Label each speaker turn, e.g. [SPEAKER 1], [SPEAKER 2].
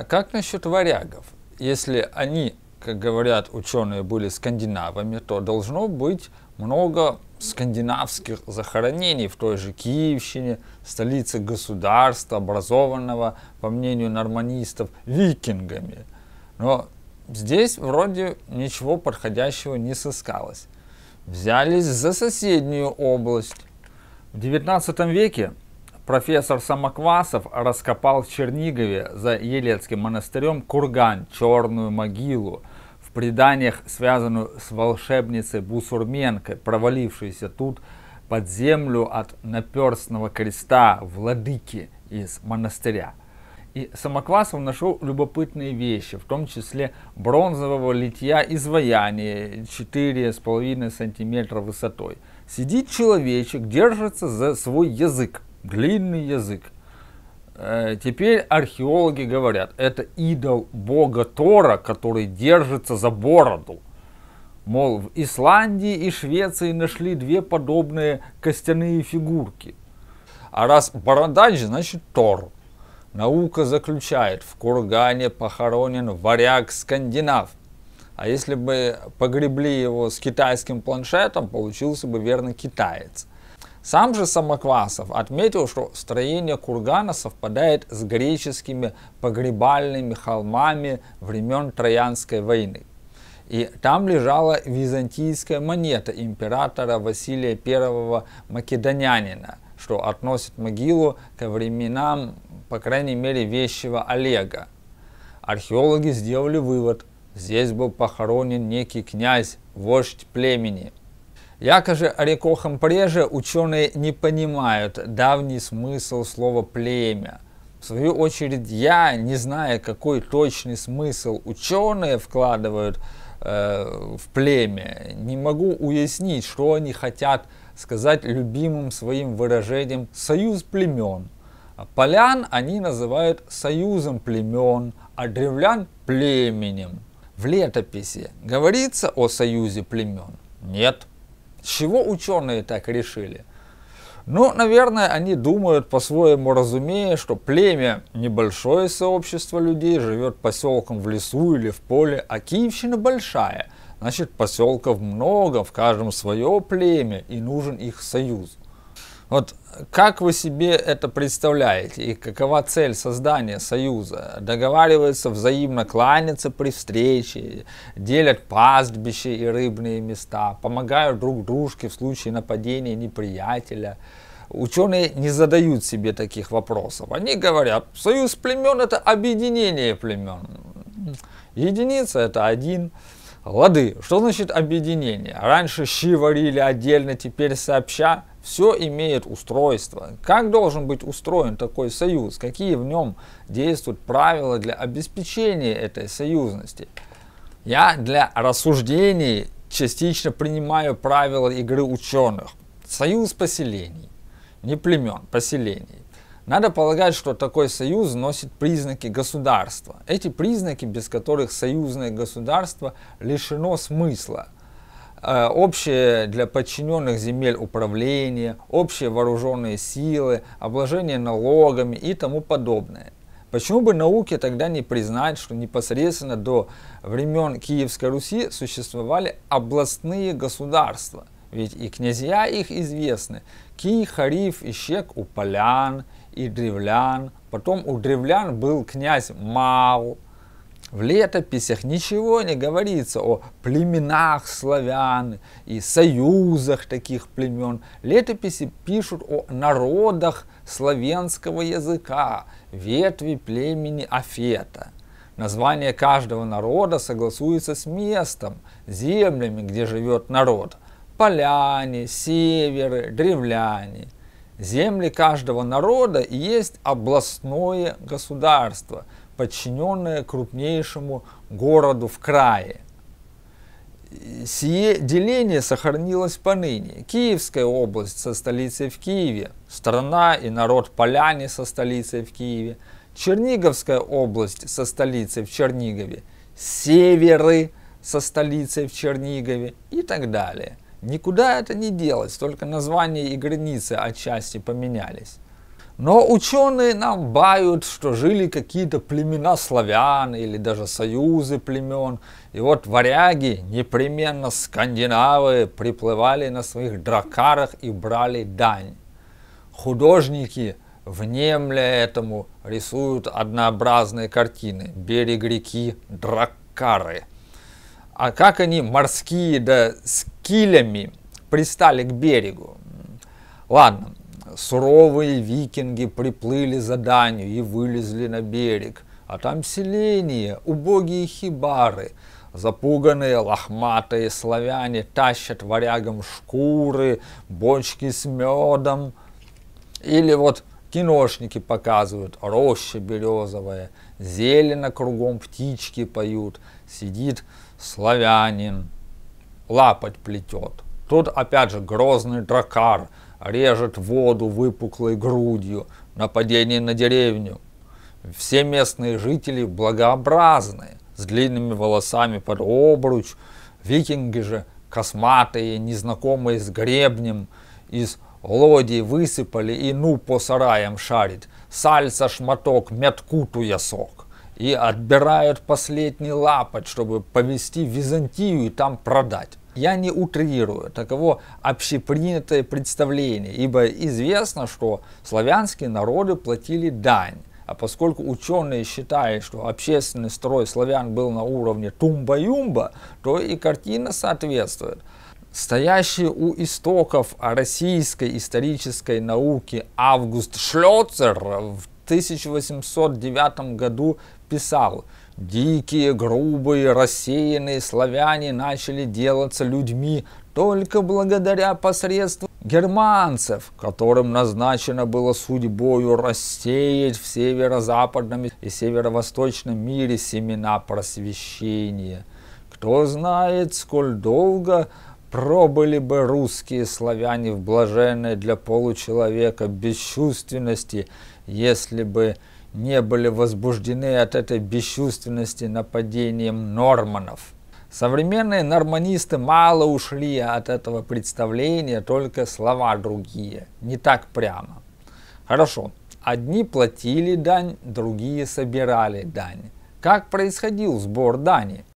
[SPEAKER 1] А как насчет варягов? Если они, как говорят ученые, были скандинавами, то должно быть много скандинавских захоронений в той же Киевщине, столице государства, образованного, по мнению норманистов, викингами. Но здесь вроде ничего подходящего не сыскалось. Взялись за соседнюю область. В XIX веке профессор Самоквасов раскопал в Чернигове за Елецким монастырем курган, черную могилу, в преданиях, связанную с волшебницей Бусурменкой, провалившейся тут под землю от наперстного креста владыки из монастыря. И Самоквасов нашел любопытные вещи, в том числе бронзового литья изваяния 4,5 см высотой. Сидит человечек, держится за свой язык, длинный язык. Э, теперь археологи говорят, это идол бога Тора, который держится за бороду. Мол, в Исландии и Швеции нашли две подобные костяные фигурки. А раз бородач, значит Тор. Наука заключает, в кургане похоронен варяг-скандинав. А если бы погребли его с китайским планшетом, получился бы верно китаец. Сам же Самоквасов отметил, что строение кургана совпадает с греческими погребальными холмами времен Троянской войны. И там лежала византийская монета императора Василия I Македонянина, что относит могилу ко временам, по крайней мере, вещего Олега. Археологи сделали вывод, здесь был похоронен некий князь, вождь племени – Якоже орекохом преже ученые не понимают давний смысл слова «племя». В свою очередь, я, не зная, какой точный смысл ученые вкладывают э, в племя, не могу уяснить, что они хотят сказать любимым своим выражением «союз племен». А полян они называют союзом племен, а древлян – племенем. В летописи говорится о союзе племен? Нет. Чего ученые так решили? Ну, наверное, они думают по-своему, разумея, что племя – небольшое сообщество людей, живет поселком в лесу или в поле, а Киевщина большая. Значит, поселков много, в каждом свое племя, и нужен их союз. Вот как вы себе это представляете и какова цель создания союза? Договариваются взаимно кланяться при встрече, делят пастбище и рыбные места, помогают друг дружке в случае нападения неприятеля. Ученые не задают себе таких вопросов. Они говорят, союз племен – это объединение племен. Единица – это один. Лады. Что значит объединение? Раньше щи варили отдельно, теперь сообща все имеет устройство. Как должен быть устроен такой союз? Какие в нем действуют правила для обеспечения этой союзности? Я для рассуждений частично принимаю правила игры ученых. Союз поселений, не племен, поселений. Надо полагать, что такой союз носит признаки государства. Эти признаки, без которых союзное государство лишено смысла – а, общее для подчиненных земель управление, общие вооруженные силы, обложение налогами и тому подобное. Почему бы науке тогда не признать, что непосредственно до времен Киевской Руси существовали областные государства? Ведь и князья их известны. Кий, Хариф, Ищек у полян и древлян. Потом у древлян был князь Мал – в летописях ничего не говорится о племенах славян и союзах таких племен. Летописи пишут о народах славянского языка, ветви племени Афета. Название каждого народа согласуется с местом, землями, где живет народ. Поляне, северы, древляне. Земли каждого народа есть областное государство – подчиненные крупнейшему городу в крае. Сие деление сохранилось поныне. Киевская область со столицей в Киеве, страна и народ поляне со столицей в Киеве, Черниговская область со столицей в Чернигове, северы со столицей в Чернигове и так далее. Никуда это не делось, только названия и границы отчасти поменялись. Но ученые нам бают, что жили какие-то племена славян или даже союзы племен. И вот варяги, непременно скандинавы, приплывали на своих дракарах и брали дань. Художники, внемля этому, рисуют однообразные картины. Берег реки, дракары. А как они морские да с килями пристали к берегу? Ладно, суровые викинги приплыли за Данию и вылезли на берег. А там селение, убогие хибары. Запуганные лохматые славяне тащат варягам шкуры, бочки с медом. Или вот киношники показывают, роща березовая, зелено кругом птички поют, сидит славянин, лапоть плетет. Тут опять же грозный дракар – режет воду выпуклой грудью, нападение на деревню. Все местные жители благообразные, с длинными волосами под обруч, викинги же косматые, незнакомые с гребнем, из лодей высыпали и ну по сараям шарит, сальца шматок, метку туясок. И отбирают последний лапоть, чтобы повезти в Византию и там продать. Я не утрирую, таково общепринятое представление, ибо известно, что славянские народы платили дань. А поскольку ученые считают, что общественный строй славян был на уровне тумба-юмба, то и картина соответствует. Стоящий у истоков российской исторической науки Август Шлёцер в 1809 году писал – Дикие, грубые, рассеянные славяне начали делаться людьми только благодаря посредству германцев, которым назначено было судьбою рассеять в северо-западном и северо-восточном мире семена просвещения. Кто знает, сколь долго пробыли бы русские славяне в блаженной для получеловека бесчувственности, если бы не были возбуждены от этой бесчувственности нападением норманов. Современные норманисты мало ушли от этого представления, только слова другие, не так прямо. Хорошо, одни платили дань, другие собирали дань. Как происходил сбор дани?